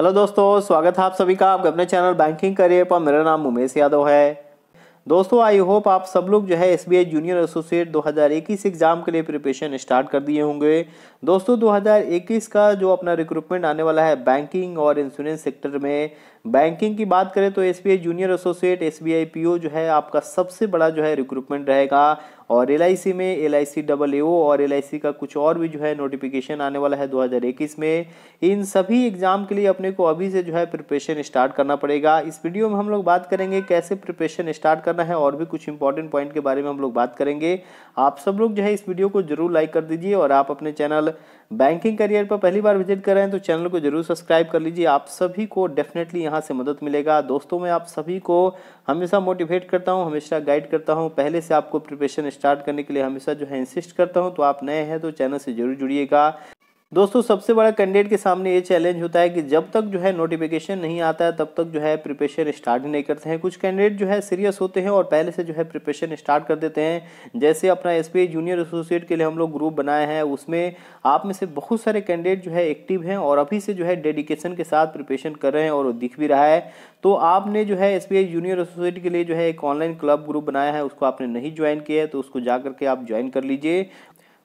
hello दोस्तों स्वागत है आप सभी का आपके अपने चैनल बैंकिंग करियर पर मेरा नाम उमेश यादव है दोस्तों आई होप आप सब लोग जो है S B I junior associate 2021 exam के लिए प्रिपरेशन स्टार्ट कर दिए होंगे दोस्तों 2021 का जो अपना रिक्रूटमेंट आने वाला है बैंकिंग और इंश्योरेंस सेक्टर में बैंकिंग की बात करें तो S junior associate S B जो है आपका सबसे बड़ा जो है रिक्रूटमेंट रहेगा और एल में L I C double A और एल का कुछ और भी जो है नोटिफिकेशन आने वाला है 2021 में इन सभी एग्ज़ाम के लिए अपने को अभी से जो है प्रिपरेशन स्टार्ट करना पड़ेगा इस वीडियो में हम लोग बात करेंगे कैसे प्रिपरेशन स्टार्ट करना है और भी कुछ इंपॉर्टेंट पॉइंट के बारे में हम लोग बात करेंगे आप सब लोग जो है इस वीडियो को जरूर लाइक कर दीजिए और आप अपने चैनल बैंकिंग करियर पर पहली बार विजिट कर रहे हैं तो चैनल को जरूर सब्सक्राइब कर लीजिए आप सभी को डेफिनेटली यहाँ से मदद मिलेगा दोस्तों मैं आप सभी को हमेशा मोटिवेट करता हूँ हमेशा गाइड करता हूँ पहले से आपको प्रिपरेशन स्टार्ट करने के लिए हमेशा जो है इंसिस्ट करता हूँ तो आप नए हैं तो चैनल से जरूर जुड़िएगा दोस्तों सबसे बड़ा कैंडिडेट के सामने ये चैलेंज होता है कि जब तक जो है नोटिफिकेशन नहीं आता है तब तक जो है प्रिपरेशन स्टार्ट नहीं करते हैं कुछ कैंडिडेट जो है सीरियस होते हैं और पहले से जो है प्रिपरेशन स्टार्ट कर देते हैं जैसे अपना एस जूनियर एसोसिएट के लिए हम लोग ग्रुप बनाए हैं उसमें आप में से बहुत सारे कैंडिडेट जो है एक्टिव हैं और अभी से जो है डेडिकेशन के साथ प्रिपरेशन कर रहे हैं और दिख भी रहा है तो आपने जो है एस जूनियर एसोसिएट के लिए जो है एक ऑनलाइन क्लब ग्रुप बनाया है उसको आपने नहीं ज्वाइन किया है तो उसको जा करके आप ज्वाइन कर लीजिए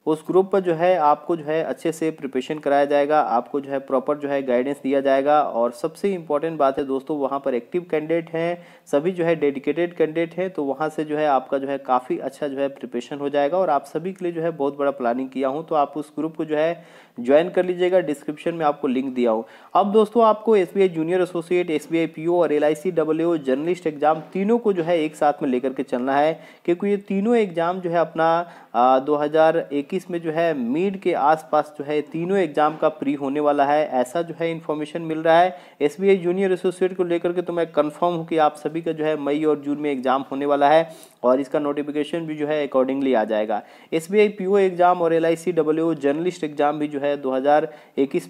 उस ग्रुप पर जो है आपको जो है अच्छे से प्रिपरेशन कराया जाएगा आपको जो है प्रॉपर जो है गाइडेंस दिया जाएगा और सबसे इम्पॉर्टेंट बात है दोस्तों वहाँ पर एक्टिव कैंडिडेट हैं सभी जो है डेडिकेटेड कैंडिडेट हैं तो वहाँ से जो है आपका जो है काफ़ी अच्छा जो है प्रिपरेशन हो जाएगा और आप सभी के लिए जो है बहुत बड़ा प्लानिंग किया हूँ तो आप उस ग्रुप को जो है ज्वाइन कर लीजिएगा डिस्क्रिप्शन में आपको लिंक दिया हूँ अब दोस्तों आपको S junior associate S B और एल आई जर्नलिस्ट एग्जाम तीनों को जो है एक साथ में लेकर के चलना है क्योंकि ये तीनों एग्जाम जो है अपना 2021 में जो है मीड के आसपास जो है तीनों एग्जाम का प्री होने वाला है ऐसा जो है इन्फॉर्मेशन मिल रहा है एस जूनियर एसोसिएट को लेकर के तो मैं कंफर्म हूँ कि आप सभी का जो है मई और जून में एग्जाम होने वाला है और इसका नोटिफिकेशन भी जो है अकॉर्डिंगली आ जाएगा एस बी एग्जाम और एल आई जर्नलिस्ट एग्जाम भी जो है दो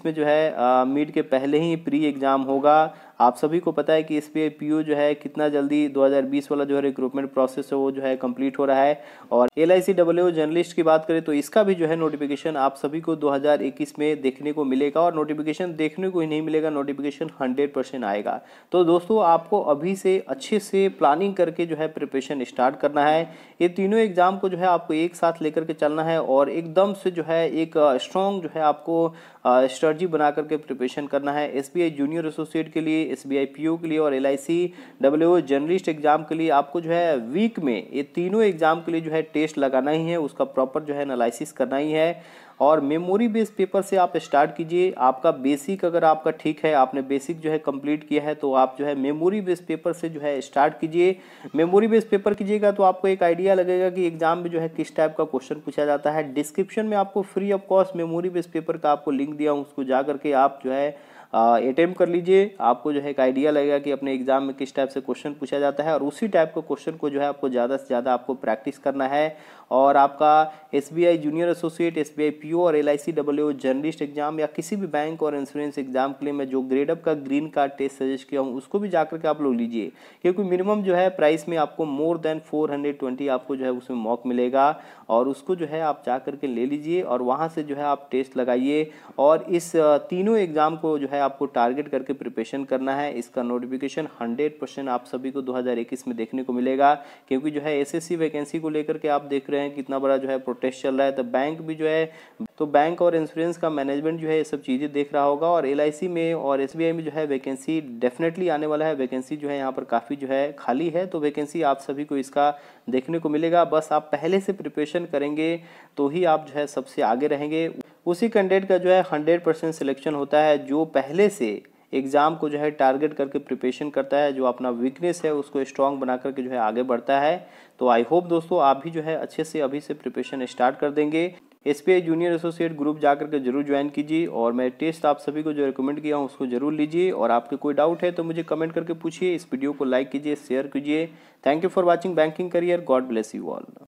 में जो है मीड के पहले ही प्री एग्जाम होगा आप सभी को पता है कि एस बी जो है कितना जल्दी 2020 वाला जो है रिक्रूटमेंट प्रोसेस है वो जो है कंप्लीट हो रहा है और एल आई जर्नलिस्ट की बात करें तो इसका भी जो है नोटिफिकेशन आप सभी को 2021 में देखने को मिलेगा और नोटिफिकेशन देखने को ही नहीं मिलेगा नोटिफिकेशन हंड्रेड आएगा तो दोस्तों आपको अभी से अच्छे से प्लानिंग करके जो है प्रिपरेशन स्टार्ट करना है ये तीनों एग्जाम को जो है आपको एक साथ लेकर के चलना है और एकदम से जो है एक स्ट्रॉन्ग जो है आपको स्ट्रेटी बना करके प्रिपरेशन करना है एस जूनियर एसोसिएट के लिए एस बी के लिए और एल आई जर्नलिस्ट एग्जाम के लिए आपको जो है वीक में ये तीनों एग्जाम के लिए जो है टेस्ट लगाना ही है उसका प्रॉपर जो है एनालिसिस करना ही है और मेमोरी बेस्ड पेपर से आप स्टार्ट कीजिए आपका बेसिक अगर आपका ठीक है आपने बेसिक जो है कंप्लीट किया है तो आप जो है मेमोरी बेस्ड पेपर से जो है स्टार्ट कीजिए मेमोरी बेस्ड पेपर कीजिएगा तो आपको एक आइडिया लगेगा कि एग्जाम में जो है किस टाइप का क्वेश्चन पूछा जाता है डिस्क्रिप्शन में आपको free of cost memory based paper का आपको लिंक दिया हूँ उसको जा करके आप जो है अटेम्प्ट कर लीजिए आपको जो है एक आइडिया लगेगा कि अपने एग्जाम में किस टाइप से क्वेश्चन पूछा जाता है और उसी टाइप का क्वेश्चन को जो है आपको ज़्यादा से ज़्यादा आपको प्रैक्टिस करना है और आपका S junior associate S B और एल आई जर्नलिस्ट एग्जाम या किसी भी बैंक और इंश्योरेंस एग्जाम के लिए मैं जो ग्रेडअप का ग्रीन कार्ड टेस्ट सजेस्ट किया हूँ उसको भी जाकर के आप लोग लीजिए क्योंकि मिनिमम जो है प्राइस में आपको more than four hundred twenty आपको जो है उसमें मॉक मिलेगा और उसको जो है आप जा करके ले लीजिए और वहाँ से जो है आप टेस्ट लगाइए और इस तीनों एग्ज़ाम को जो है है आपको टारगेट करके प्रिपरेशन करना है इसका नोटिफिकेशन 100 परसेंट आप सभी को 2021 में देखने को मिलेगा क्योंकि जो है एसएससी वैकेंसी को लेकर के आप देख रहे हैं कितना बड़ा जो है प्रोटेस्ट चल रहा है तो बैंक भी जो है तो बैंक और इंश्योरेंस का मैनेजमेंट जो है ये सब चीज़ें देख रहा होगा और एल में और एस में जो है वैकेंसी डेफिनेटली आने वाला है वैकेंसी जो है यहाँ पर काफ़ी जो है खाली है तो वैकेंसी आप सभी को इसका देखने को मिलेगा बस आप पहले से प्रिपरेशन करेंगे तो ही आप जो है सबसे आगे रहेंगे उसी कैंडिडेट का जो है हंड्रेड परसेंट सिलेक्शन होता है जो पहले से एग्ज़ाम को जो है टारगेट करके प्रिपरेशन करता है जो अपना वीकनेस है उसको स्ट्रॉन्ग बना करके जो है आगे बढ़ता है तो आई होप दोस्तों आप भी जो है अच्छे से अभी से प्रिपरेशन स्टार्ट कर देंगे S P I junior associate group जा करके जरूर ज्वाइन कीजिए और मैं टेस्ट आप सभी को जो रिकमेंड किया हूँ उसको जरूर लीजिए और आपके कोई डाउट है तो मुझे कमेंट करके पूछिए इस वीडियो को लाइक कीजिए शेयर कीजिए thank you for watching banking career God bless you all